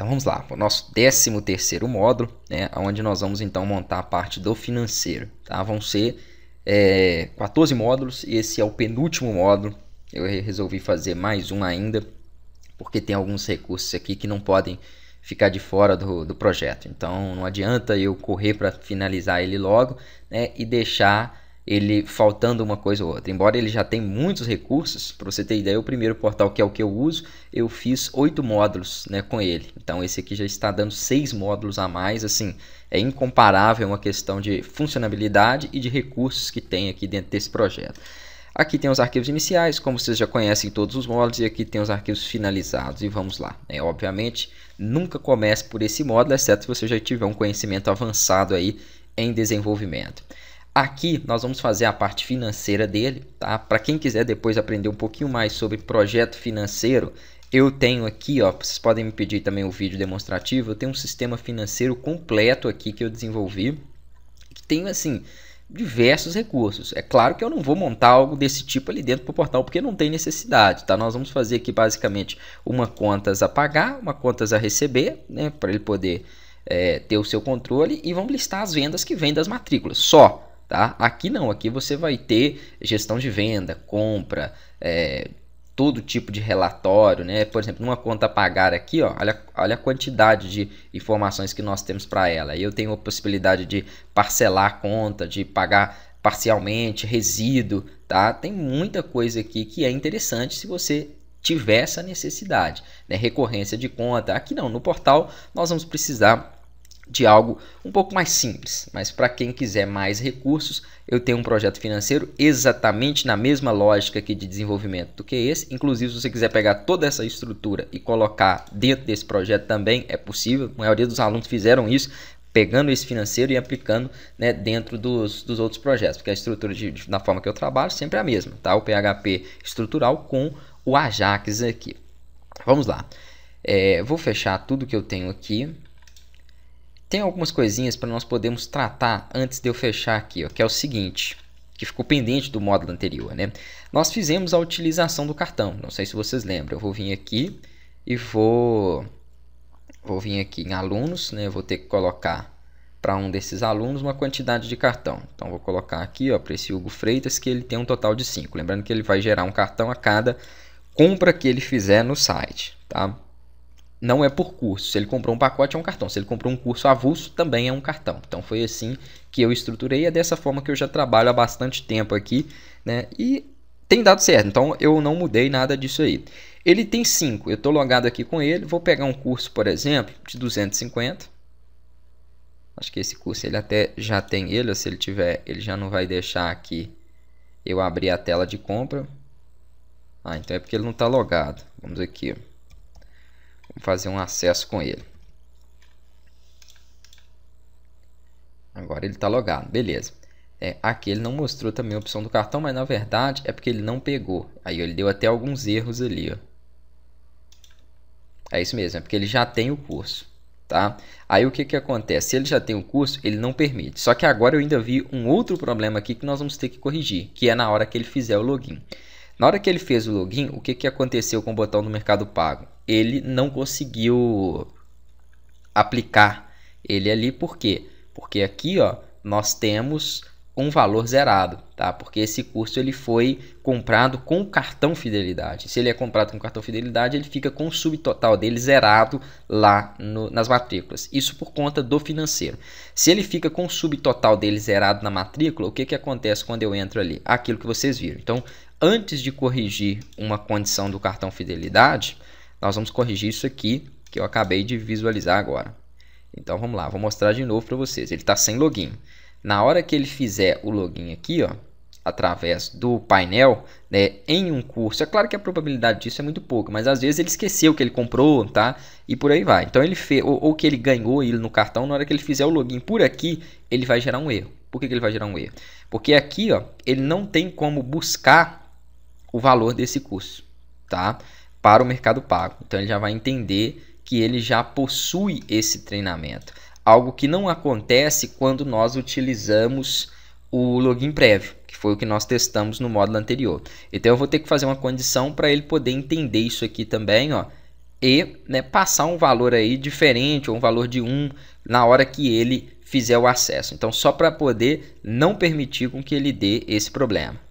Então vamos lá, o nosso 13 terceiro módulo, né, onde nós vamos então montar a parte do financeiro. Tá? Vão ser é, 14 módulos e esse é o penúltimo módulo. Eu resolvi fazer mais um ainda, porque tem alguns recursos aqui que não podem ficar de fora do, do projeto. Então não adianta eu correr para finalizar ele logo né, e deixar ele faltando uma coisa ou outra. Embora ele já tenha muitos recursos, para você ter ideia, o primeiro portal que é o que eu uso, eu fiz oito módulos né, com ele. Então esse aqui já está dando seis módulos a mais, assim, é incomparável é uma questão de funcionalidade e de recursos que tem aqui dentro desse projeto. Aqui tem os arquivos iniciais, como vocês já conhecem todos os módulos, e aqui tem os arquivos finalizados, e vamos lá. É, obviamente, nunca comece por esse módulo, exceto se você já tiver um conhecimento avançado aí em desenvolvimento. Aqui nós vamos fazer a parte financeira dele, tá? Para quem quiser depois aprender um pouquinho mais sobre projeto financeiro, eu tenho aqui, ó, vocês podem me pedir também o um vídeo demonstrativo, eu tenho um sistema financeiro completo aqui que eu desenvolvi, que tem assim, diversos recursos. É claro que eu não vou montar algo desse tipo ali dentro do portal, porque não tem necessidade, tá? Nós vamos fazer aqui basicamente uma contas a pagar, uma contas a receber, né, para ele poder é, ter o seu controle e vamos listar as vendas que vêm das matrículas, só. Tá? Aqui não, aqui você vai ter gestão de venda, compra, é, todo tipo de relatório, né? Por exemplo, numa conta pagar aqui, ó, olha, olha a quantidade de informações que nós temos para ela. Eu tenho a possibilidade de parcelar a conta, de pagar parcialmente, resíduo, tá? Tem muita coisa aqui que é interessante se você tiver essa necessidade, né? Recorrência de conta. Aqui não, no portal nós vamos precisar de algo um pouco mais simples, mas para quem quiser mais recursos, eu tenho um projeto financeiro exatamente na mesma lógica aqui de desenvolvimento do que esse. Inclusive, se você quiser pegar toda essa estrutura e colocar dentro desse projeto também, é possível. A maioria dos alunos fizeram isso, pegando esse financeiro e aplicando né, dentro dos, dos outros projetos, porque a estrutura de, de, na forma que eu trabalho sempre é a mesma, tá? O PHP estrutural com o Ajax aqui. Vamos lá. É, vou fechar tudo que eu tenho aqui tem algumas coisinhas para nós podemos tratar antes de eu fechar aqui, ó, que é o seguinte, que ficou pendente do módulo anterior, né? Nós fizemos a utilização do cartão, não sei se vocês lembram. Eu vou vir aqui e vou vou vir aqui em alunos, né? Eu vou ter que colocar para um desses alunos uma quantidade de cartão. Então vou colocar aqui, ó, para esse Hugo Freitas que ele tem um total de 5. Lembrando que ele vai gerar um cartão a cada compra que ele fizer no site, tá? não é por curso. Se ele comprou um pacote, é um cartão. Se ele comprou um curso avulso, também é um cartão. Então foi assim que eu estruturei. É dessa forma que eu já trabalho há bastante tempo aqui, né? E tem dado certo. Então eu não mudei nada disso aí. Ele tem 5. Eu estou logado aqui com ele. Vou pegar um curso, por exemplo, de 250. Acho que esse curso ele até já tem ele. Se ele tiver, ele já não vai deixar aqui eu abrir a tela de compra. Ah, então é porque ele não está logado. Vamos aqui, ó. Vamos fazer um acesso com ele. Agora ele está logado, beleza. É, aqui ele não mostrou também a opção do cartão, mas na verdade é porque ele não pegou. Aí ele deu até alguns erros ali, ó. É isso mesmo, é porque ele já tem o curso, tá? Aí o que, que acontece? Se ele já tem o curso, ele não permite. Só que agora eu ainda vi um outro problema aqui que nós vamos ter que corrigir, que é na hora que ele fizer o login. Na hora que ele fez o login, o que, que aconteceu com o botão do Mercado Pago? ele não conseguiu aplicar ele ali, por quê? Porque aqui ó, nós temos um valor zerado, tá? Porque esse curso ele foi comprado com o cartão fidelidade. Se ele é comprado com o cartão fidelidade, ele fica com o subtotal dele zerado lá no, nas matrículas. Isso por conta do financeiro. Se ele fica com o subtotal dele zerado na matrícula, o que, que acontece quando eu entro ali? Aquilo que vocês viram. Então, antes de corrigir uma condição do cartão fidelidade, nós vamos corrigir isso aqui que eu acabei de visualizar agora. Então vamos lá, vou mostrar de novo para vocês. Ele está sem login. Na hora que ele fizer o login aqui, ó, através do painel, né, em um curso, é claro que a probabilidade disso é muito pouca, mas às vezes ele esqueceu que ele comprou, tá? E por aí vai. Então ele fez, ou, ou que ele ganhou ele no cartão, na hora que ele fizer o login por aqui, ele vai gerar um erro. Por que, que ele vai gerar um erro? Porque aqui, ó, ele não tem como buscar o valor desse curso, tá? para o mercado pago. Então ele já vai entender que ele já possui esse treinamento, algo que não acontece quando nós utilizamos o login prévio, que foi o que nós testamos no módulo anterior. Então eu vou ter que fazer uma condição para ele poder entender isso aqui também, ó, e né, passar um valor aí diferente, ou um valor de 1 na hora que ele fizer o acesso. Então só para poder não permitir com que ele dê esse problema.